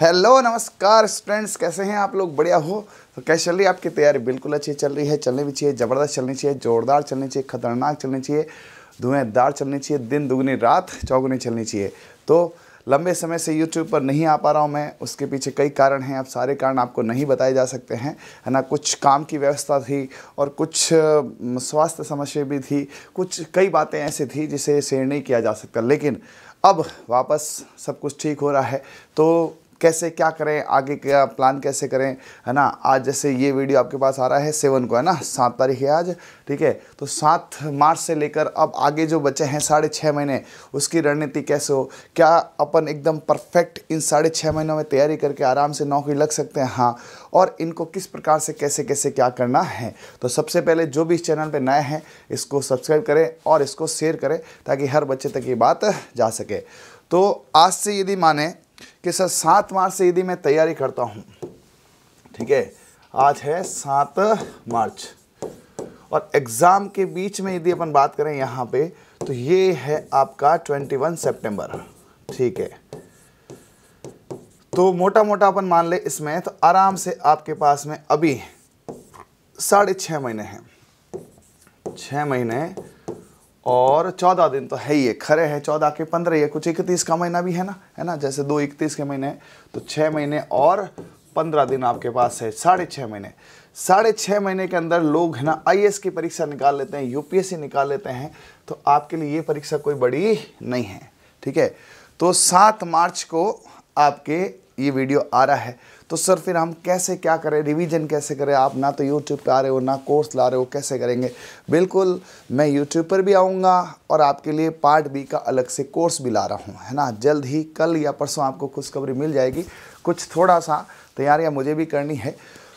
hello नमस्कार students कैसे हैं आप लोग बढ़िया हो तो कैसे चल रही है आपकी तैयारी बिल्कुल अच्छी चल रही है चलनी भी चाहिए ज़बरदस्त चलनी चाहिए ज़ोरदार चलनी चाहिए खतरनाक चलनी चाहिए धुएँदार चलनी चाहिए दिन दुगनी रात चौगुनी चलनी चाहिए तो लंबे समय से यूट्यूब पर नहीं आ पा रहा हूँ मैं उसके पीछे कई कारण हैं अब सारे कारण आपको नहीं बताए जा सकते हैं है ना कुछ काम की व्यवस्था थी और कुछ स्वास्थ्य समस्या भी थी कुछ कई बातें ऐसी थी जिसे शेयर नहीं किया जा सकता लेकिन अब वापस सब कुछ ठीक हो रहा है तो कैसे क्या करें आगे क्या प्लान कैसे करें है ना आज जैसे ये वीडियो आपके पास आ रहा है सेवन को है ना सात तारीख है आज ठीक है तो सात मार्च से लेकर अब आगे जो बच्चे हैं साढ़े छः महीने उसकी रणनीति कैसे हो क्या अपन एकदम परफेक्ट इन साढ़े छः महीनों में तैयारी करके आराम से नौकरी लग सकते हैं हाँ और इनको किस प्रकार से कैसे कैसे क्या करना है तो सबसे पहले जो भी इस चैनल पर नए हैं इसको सब्सक्राइब करें और इसको शेयर करें ताकि हर बच्चे तक ये बात जा सके तो आज से यदि माने कि सर सात मार्च से यदि मैं तैयारी करता हूँ ठीक है आज है सात मार्च और एग्ज़ाम के बीच में यदि अपन बात करें यहाँ पे तो ये है आपका 21 सितंबर ठीक है तो मोटा मोटा अपन मान ले इसमें तो आराम से आपके पास में अभी साढ़े छः महीने हैं छः महीने और चौदह दिन तो है ही खरे है चौदह के पंद्रह ये कुछ इकतीस का महीना भी है ना है ना जैसे दो इकतीस के महीने तो छः महीने और पंद्रह दिन आपके पास है साढ़े छः महीने साढ़े छः महीने के अंदर लोग है ना आई की परीक्षा निकाल लेते हैं यूपीएससी निकाल लेते हैं तो आपके लिए ये परीक्षा कोई बड़ी नहीं है ठीक है तो सात मार्च को आपके ये वीडियो आ रहा है तो सर फिर हम कैसे क्या करें रिवीजन कैसे करें आप ना तो यूट्यूब पे आ रहे हो ना कोर्स ला रहे हो कैसे करेंगे बिल्कुल मैं यूट्यूब पर भी आऊँगा और आपके लिए पार्ट बी का अलग से कोर्स भी ला रहा हूँ है ना जल्द ही कल या परसों आपको खुशखबरी मिल जाएगी कुछ थोड़ा सा तैयारियाँ मुझे भी करनी है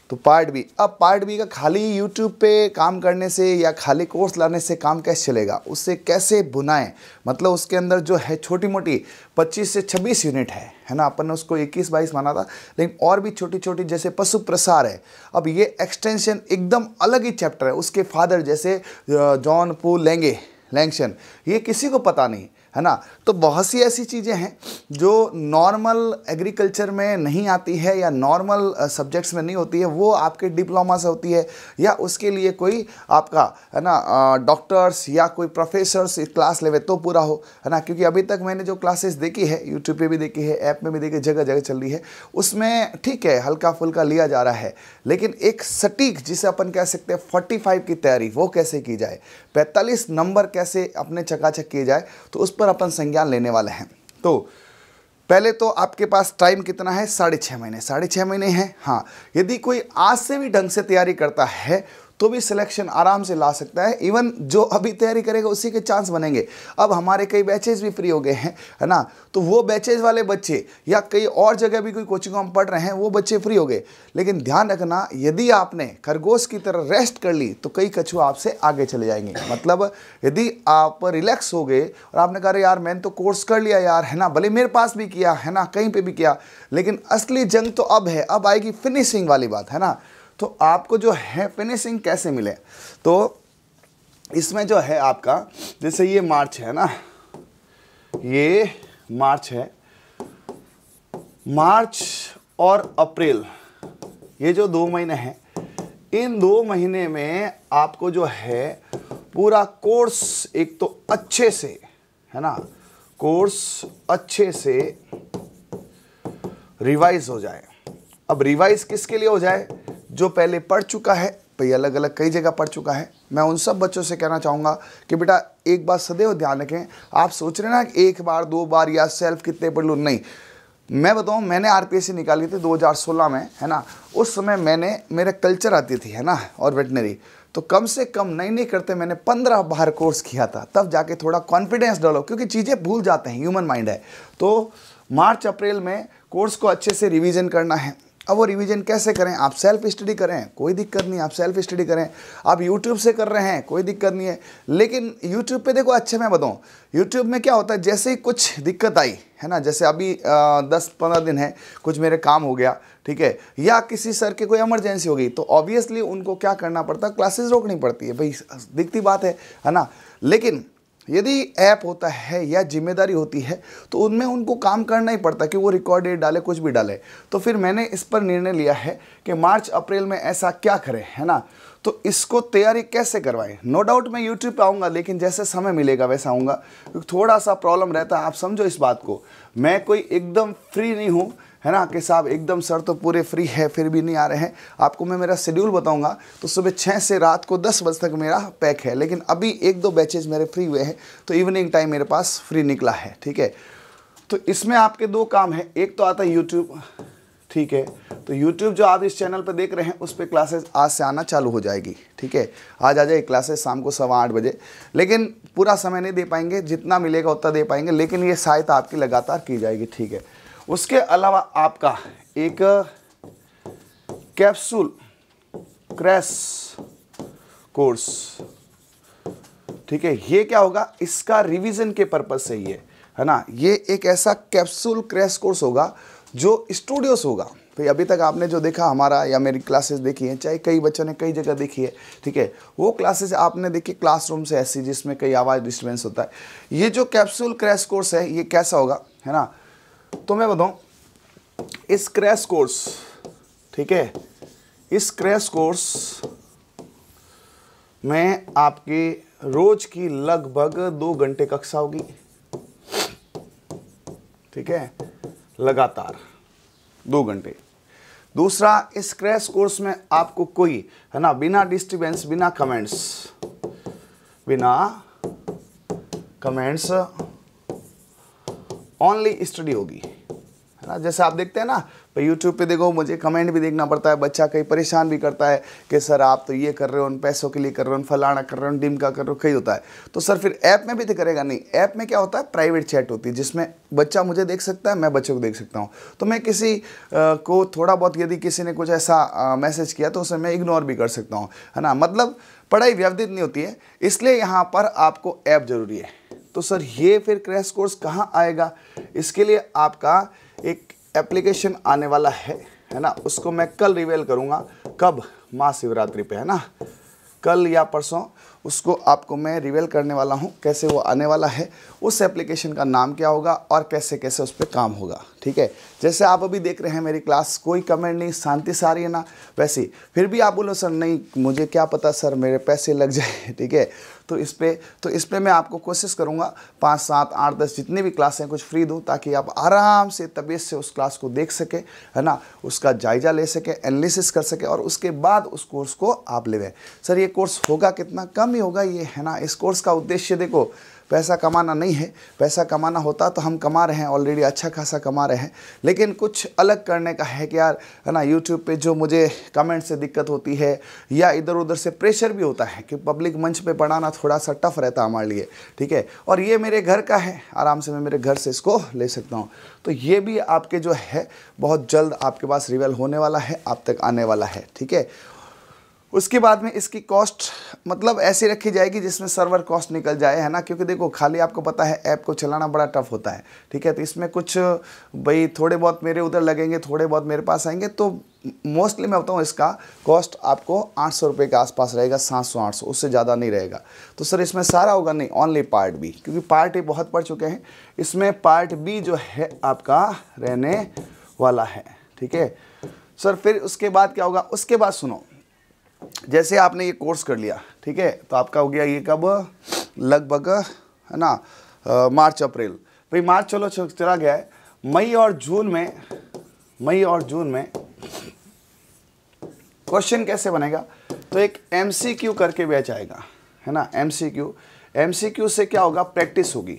तो पार्ट बी अब पार्ट बी का खाली यूट्यूब पे काम करने से या खाली कोर्स लाने से काम कैसे चलेगा उससे कैसे बुनाएं मतलब उसके अंदर जो है छोटी मोटी 25 से 26 यूनिट है है ना अपन ने उसको 21 बाईस माना था लेकिन और भी छोटी छोटी जैसे पशु प्रसार है अब ये एक्सटेंशन एकदम अलग ही चैप्टर है उसके फादर जैसे जॉन पू लेंगे लैंगशन ये किसी को पता नहीं है ना तो बहुत सी ऐसी चीज़ें हैं जो नॉर्मल एग्रीकल्चर में नहीं आती है या नॉर्मल सब्जेक्ट्स में नहीं होती है वो आपके डिप्लोमा से होती है या उसके लिए कोई आपका है ना डॉक्टर्स या कोई प्रोफेसर्स क्लास लेवे तो पूरा हो है ना क्योंकि अभी तक मैंने जो क्लासेस देखी है यूट्यूब पर भी देखी है ऐप में भी देखी जगह जगह चल रही है उसमें ठीक है हल्का फुल्का लिया जा रहा है लेकिन एक सटीक जिसे अपन कह सकते हैं फोर्टी की तैयारी वो कैसे की जाए पैंतालीस नंबर कैसे अपने चकाचक किए जाए तो उस पर अपन संज्ञान लेने वाले हैं तो पहले तो आपके पास टाइम कितना है साढ़े छः महीने साढ़े छः महीने हैं हाँ यदि कोई आज से भी ढंग से तैयारी करता है तो भी सिलेक्शन आराम से ला सकता है इवन जो अभी तैयारी करेगा उसी के चांस बनेंगे अब हमारे कई बैचेज भी फ्री हो गए हैं है ना तो वो बैचेज वाले बच्चे या कई और जगह भी कोई कोचिंग हम पढ़ रहे हैं वो बच्चे फ्री हो गए लेकिन ध्यान रखना यदि आपने खरगोश की तरह रेस्ट कर ली तो कई कछुआ आपसे आगे चले जाएंगे मतलब यदि आप रिलैक्स हो गए और आपने कहा यार मैंने तो कोर्स कर लिया यार है ना भले मेरे पास भी किया है ना कहीं पर भी किया लेकिन असली जंग तो अब है अब आएगी फिनिशिंग वाली बात है ना तो आपको जो फिनिशिंग कैसे मिले तो इसमें जो है आपका जैसे ये मार्च है ना ये मार्च है मार्च और अप्रैल ये जो दो महीने हैं इन दो महीने में आपको जो है पूरा कोर्स एक तो अच्छे से है ना कोर्स अच्छे से रिवाइज हो जाए अब रिवाइज किसके लिए हो जाए जो पहले पढ़ चुका है भाई अलग अलग कई जगह पढ़ चुका है मैं उन सब बच्चों से कहना चाहूँगा कि बेटा एक बात सदैव ध्यान रखें आप सोच रहे ना एक बार दो बार या सेल्फ कितने पढ़ लूँ नहीं मैं बताऊँ मैंने आर पी निकाली थी 2016 में है ना उस समय मैंने मेरा कल्चर आती थी है ना और वेटनरी तो कम से कम नहीं नहीं करते मैंने पंद्रह बार कोर्स किया था तब जाके थोड़ा कॉन्फिडेंस डालो क्योंकि चीज़ें भूल जाते हैं ह्यूमन माइंड है तो मार्च अप्रैल में कोर्स को अच्छे से रिवीजन करना है अब वो रिवीजन कैसे करें आप सेल्फ स्टडी करें कोई दिक्कत नहीं आप सेल्फ स्टडी करें आप यूट्यूब से कर रहे हैं कोई दिक्कत नहीं है लेकिन यूट्यूब पे देखो अच्छे मैं बताऊँ यूट्यूब में क्या होता है जैसे ही कुछ दिक्कत आई है ना जैसे अभी आ, दस पंद्रह दिन है कुछ मेरे काम हो गया ठीक है या किसी सर की कोई इमरजेंसी हो गई तो ऑब्वियसली उनको क्या करना पड़ता क्लासेस रोकनी पड़ती है भाई दिखती बात है है ना लेकिन यदि ऐप होता है या जिम्मेदारी होती है तो उनमें उनको काम करना ही पड़ता कि वो रिकॉर्ड डेट डाले कुछ भी डाले तो फिर मैंने इस पर निर्णय लिया है कि मार्च अप्रैल में ऐसा क्या करें है ना तो इसको तैयारी कैसे करवाएं नो डाउट मैं यूट्यूब पे आऊँगा लेकिन जैसे समय मिलेगा वैसा आऊँगा थोड़ा सा प्रॉब्लम रहता है आप समझो इस बात को मैं कोई एकदम फ्री नहीं हूँ है ना कि साहब एकदम सर तो पूरे फ्री है फिर भी नहीं आ रहे हैं आपको मैं मेरा शेड्यूल बताऊंगा तो सुबह छः से रात को दस बजे तक मेरा पैक है लेकिन अभी एक दो बैचेज मेरे फ्री हुए हैं तो इवनिंग टाइम मेरे पास फ्री निकला है ठीक है तो इसमें आपके दो काम है एक तो आता है यूट्यूब ठीक है तो YouTube जो आप इस चैनल पर देख रहे हैं उस पर क्लासेस आज से आना चालू हो जाएगी ठीक है आज आ जाए क्लासेस शाम को सवा आठ बजे लेकिन पूरा समय नहीं दे पाएंगे जितना मिलेगा उतना दे पाएंगे लेकिन ये सहायता आपकी लगातार की जाएगी ठीक है उसके अलावा आपका एक कैप्सूल क्रैश कोर्स ठीक है ये क्या होगा इसका रिवीजन के पर्पज से ये है ना ये एक ऐसा कैप्सूल क्रैश कोर्स होगा जो स्टूडियोस होगा तो अभी तक आपने जो देखा हमारा या मेरी क्लासेस देखी हैं चाहे कई बच्चों ने कई जगह देखी है ठीक है वो क्लासेस आपने देखी क्लासरूम से ऐसी जिसमें कई आवाज़ डिस्टर्बेंस होता है ये जो कैप्सूल क्रैश कोर्स है ये कैसा होगा है ना तो मैं बताऊं इस क्रैश कोर्स ठीक है इस क्रैश कोर्स में आपके रोज की लगभग दो घंटे कक्षा होगी ठीक है लगातार दो घंटे दूसरा इस क्रैश कोर्स में आपको कोई है ना बिना डिस्टर्बेंस बिना कमेंट्स बिना कमेंट्स ओनली स्टडी होगी ना जैसे आप देखते हैं ना पर यूट्यूब पे देखो मुझे कमेंट भी देखना पड़ता है बच्चा कहीं परेशान भी करता है कि सर आप तो ये कर रहे हो उन पैसों के लिए कर रहे हो फलाना कर रहे हो डिम का कर रहे हो कहीं होता है तो सर फिर ऐप में भी तो करेगा नहीं ऐप में क्या होता है प्राइवेट चैट होती है जिसमें बच्चा मुझे देख सकता है मैं बच्चों को देख सकता हूँ तो मैं किसी आ, को थोड़ा बहुत यदि किसी ने कुछ ऐसा मैसेज किया तो उसे मैं इग्नोर भी कर सकता हूँ है ना मतलब पढ़ाई व्यवधित नहीं होती है इसलिए यहाँ पर आपको ऐप ज़रूरी है तो सर ये फिर क्रैश कोर्स कहाँ आएगा इसके लिए आपका एक एप्लीकेशन आने वाला है है ना उसको मैं कल रिवेल करूँगा कब महाशिवरात्रि पे है ना कल या परसों उसको आपको मैं रिवेल करने वाला हूँ कैसे वो आने वाला है उस एप्लीकेशन का नाम क्या होगा और कैसे कैसे उस पर काम होगा ठीक है जैसे आप अभी देख रहे हैं मेरी क्लास कोई कमेंट नहीं शांति से आ रही है ना वैसे फिर भी आप बोलो सर नहीं मुझे क्या पता सर मेरे पैसे लग जाए ठीक है तो इस पर तो इस पर मैं आपको कोशिश करूँगा पाँच सात आठ दस जितनी भी क्लास हैं कुछ फ्री दूँ ताकि आप आराम से तबीयत से उस क्लास को देख सकें है ना उसका जायजा ले सकें एनालिसिस कर सकें और उसके बाद उस कोर्स को आप ले सर ये कोर्स होगा कितना कम ही होगा ये है ना इस कोर्स का उद्देश्य देखो पैसा कमाना नहीं है पैसा कमाना होता तो हम कमा रहे हैं ऑलरेडी अच्छा खासा कमा रहे हैं लेकिन कुछ अलग करने का है कि यार है ना यूट्यूब पे जो मुझे कमेंट से दिक्कत होती है या इधर उधर से प्रेशर भी होता है कि पब्लिक मंच पे पढ़ाना थोड़ा सा टफ रहता हमारे लिए ठीक है और ये मेरे घर का है आराम से मैं मेरे घर से इसको ले सकता हूँ तो ये भी आपके जो है बहुत जल्द आपके पास रिवेल होने वाला है आप तक आने वाला है ठीक है उसके बाद में इसकी कॉस्ट मतलब ऐसे रखी जाएगी जिसमें सर्वर कॉस्ट निकल जाए है ना क्योंकि देखो खाली आपको पता है ऐप को चलाना बड़ा टफ होता है ठीक है तो इसमें कुछ भाई थोड़े बहुत मेरे उधर लगेंगे थोड़े बहुत मेरे पास आएंगे तो मोस्टली मैं बताऊँ इसका कॉस्ट आपको आठ सौ रुपये के आसपास रहेगा सात सौ आठ सौ उससे ज़्यादा नहीं रहेगा तो सर इसमें सारा होगा नहीं ओनली पार्ट बी क्योंकि पार्ट ए बहुत पड़ चुके हैं इसमें पार्ट बी जो है आपका रहने वाला है ठीक है सर फिर उसके बाद क्या होगा उसके बाद सुनो जैसे आपने ये कोर्स कर लिया ठीक है तो आपका हो गया ये कब लगभग है ना आ, मार्च अप्रैल भाई मार्च चलो चला गया है मई और जून में मई और जून में क्वेश्चन कैसे बनेगा तो एक एम करके बैच आएगा है ना एमसीक्यू एमसीक्यू क्यू से क्या होगा प्रैक्टिस होगी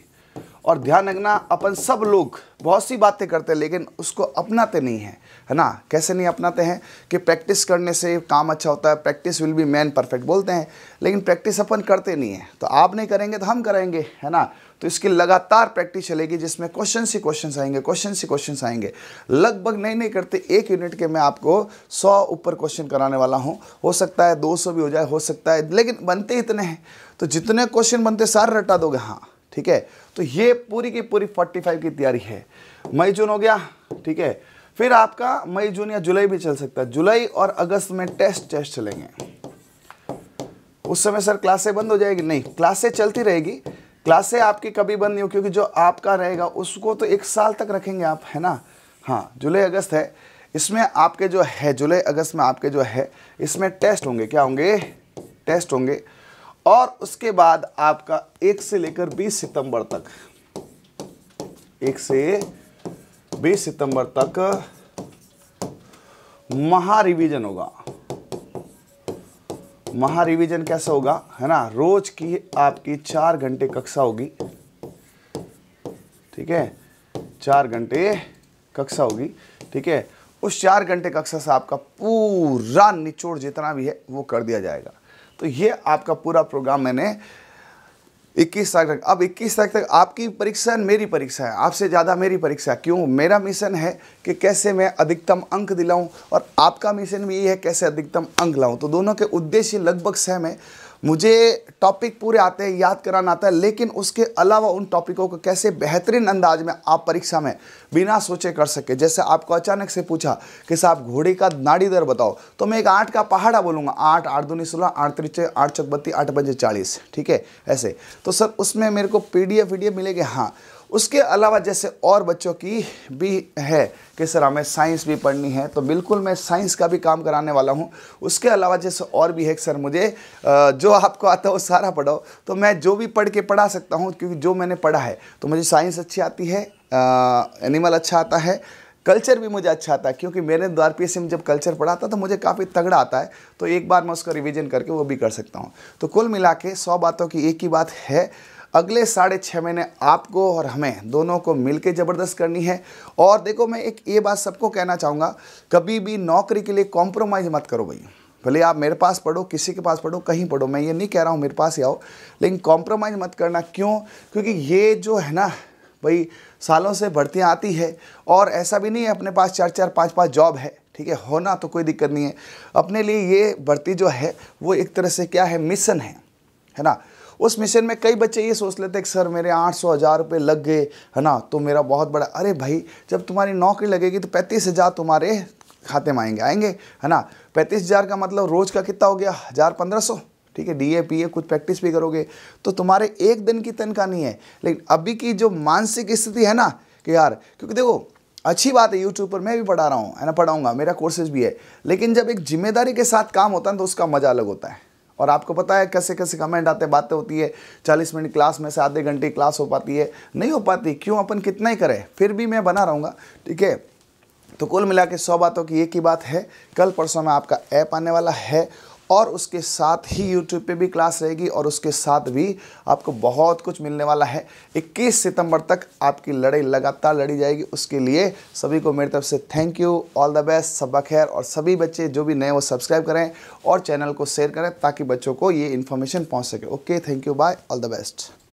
और ध्यान रखना अपन सब लोग बहुत सी बातें करते हैं लेकिन उसको अपनाते नहीं हैं है ना कैसे नहीं अपनाते हैं कि प्रैक्टिस करने से काम अच्छा होता है practice will be man perfect बोलते हैं लेकिन प्रैक्टिस अपन करते नहीं हैं तो आप नहीं करेंगे तो हम करेंगे है ना तो इसकी लगातार प्रैक्टिस चलेगी जिसमें क्वेश्चन से क्वेश्चन आएंगे क्वेश्चन से क्वेश्चन आएंगे लगभग नहीं नहीं करते एक यूनिट के मैं आपको सौ ऊपर क्वेश्चन कराने वाला हूँ हो सकता है दो सौ भी हो जाए हो सकता है लेकिन बनते इतने हैं तो जितने क्वेश्चन बनते सारे रटा दोगे हाँ ठीक है तो ये पूरी की पूरी 45 की तैयारी है मई जून हो गया ठीक है फिर आपका मई जून या जुलाई भी चल सकता है जुलाई और अगस्त में टेस्ट टेस्ट चलेंगे उस समय सर क्लासे बंद हो जाएगी नहीं क्लासे चलती रहेगी क्लासे आपकी कभी बंद नहीं हो क्योंकि जो आपका रहेगा उसको तो एक साल तक रखेंगे आप है ना हाँ जुलाई अगस्त है इसमें आपके जो है जुलाई अगस्त में आपके जो है इसमें टेस्ट होंगे क्या होंगे टेस्ट होंगे और उसके बाद आपका एक से लेकर बीस सितंबर तक एक से बीस सितंबर तक महारिविजन होगा महारिविजन कैसा होगा है ना रोज की आपकी चार घंटे कक्षा होगी ठीक है चार घंटे कक्षा होगी ठीक है उस चार घंटे कक्षा से आपका पूरा निचोड़ जितना भी है वो कर दिया जाएगा तो ये आपका पूरा प्रोग्राम मैंने 21 तारीख तक अब 21 तारीख तक आपकी परीक्षा मेरी परीक्षा है आपसे ज़्यादा मेरी परीक्षा क्यों मेरा मिशन है कि कैसे मैं अधिकतम अंक दिलाऊं और आपका मिशन भी ये है कैसे अधिकतम अंक लाऊं तो दोनों के उद्देश्य लगभग सेम है मुझे टॉपिक पूरे आते हैं याद कराना आता है लेकिन उसके अलावा उन टॉपिकों को कैसे बेहतरीन अंदाज में आप परीक्षा में बिना सोचे कर सके जैसे आपको अचानक से पूछा कि साहब घोड़े का नाड़ी दर बताओ तो मैं एक आठ का पहाड़ा बोलूँगा आठ आठ दूनी सोलह आठ त्रिचे आठ चौक बत्ती आठ बजे चालीस ठीक है ऐसे तो सर उसमें मेरे को पी डी एफ मिलेगी हाँ उसके अलावा जैसे और बच्चों की भी है कि सर हमें साइंस भी पढ़नी है तो बिल्कुल मैं साइंस का भी काम कराने वाला हूँ उसके अलावा जैसे और भी है कि सर मुझे जो आपको आता है वो सारा पढ़ो तो मैं जो भी पढ़ के पढ़ा सकता हूँ क्योंकि जो मैंने पढ़ा है तो मुझे साइंस अच्छी आती है एनिमल अच्छा आता है कल्चर भी मुझे अच्छा आता है क्योंकि मैंने द्वारपीय से जब कल्चर पढ़ा था तो मुझे काफ़ी तगड़ा आता है तो एक बार मैं उसका रिवीजन करके वो भी कर सकता हूँ तो कुल मिला के सौ बातों की एक ही बात है अगले साढ़े छः महीने आपको और हमें दोनों को मिल के ज़बरदस्त करनी है और देखो मैं एक ये बात सबको कहना चाहूँगा कभी भी नौकरी के लिए कॉम्प्रोमाइज़ मत करो भाई भले आप मेरे पास पढ़ो किसी के पास पढ़ो कहीं पढ़ो मैं ये नहीं कह रहा हूँ मेरे पास ही आओ लेकिन कॉम्प्रोमाइज़ मत करना क्यों क्योंकि ये जो है ना भाई सालों से भर्तियाँ आती है और ऐसा भी नहीं है अपने पास चार चार पाँच पाँच जॉब है ठीक है होना तो कोई दिक्कत नहीं है अपने लिए ये भर्ती जो है वो एक तरह से क्या है मिशन है है ना उस मिशन में कई बच्चे ये सोच लेते हैं कि सर मेरे आठ सौ हज़ार रुपये लग गए है ना तो मेरा बहुत बड़ा अरे भाई जब तुम्हारी नौकरी लगेगी तो पैंतीस हज़ार तुम्हारे खाते में आएंगे आएंगे है ना पैंतीस हज़ार का मतलब रोज़ का कितना हो गया हज़ार पंद्रह सौ ठीक है डी ए पी ए कुछ प्रैक्टिस भी करोगे तो तुम्हारे एक दिन की तनख्वाह नहीं है लेकिन अभी की जो मानसिक स्थिति है ना कि यार क्योंकि देखो अच्छी बात है यूट्यूब पर मैं भी पढ़ा रहा हूँ है ना पढ़ाऊँगा मेरा कोर्सेज भी है लेकिन जब एक जिम्मेदारी के साथ काम होता है तो उसका मज़ा अलग होता है और आपको पता है कैसे कैसे कमेंट आते बातें होती है चालीस मिनट क्लास में से आधे घंटे क्लास हो पाती है नहीं हो पाती क्यों अपन कितना ही करें फिर भी मैं बना रहूँगा ठीक है तो कुल मिला के सौ बातों की एक ही बात है कल परसों में आपका ऐप आने वाला है और उसके साथ ही यूट्यूब पे भी क्लास रहेगी और उसके साथ भी आपको बहुत कुछ मिलने वाला है 21 सितंबर तक आपकी लड़ाई लगातार लड़ी जाएगी उसके लिए सभी को मेरी तरफ से thank you all the best सब खैर और सभी बच्चे जो भी नए वो सब्सक्राइब करें और चैनल को शेयर करें ताकि बच्चों को ये इन्फॉर्मेशन पहुँच सके okay thank you bye all the best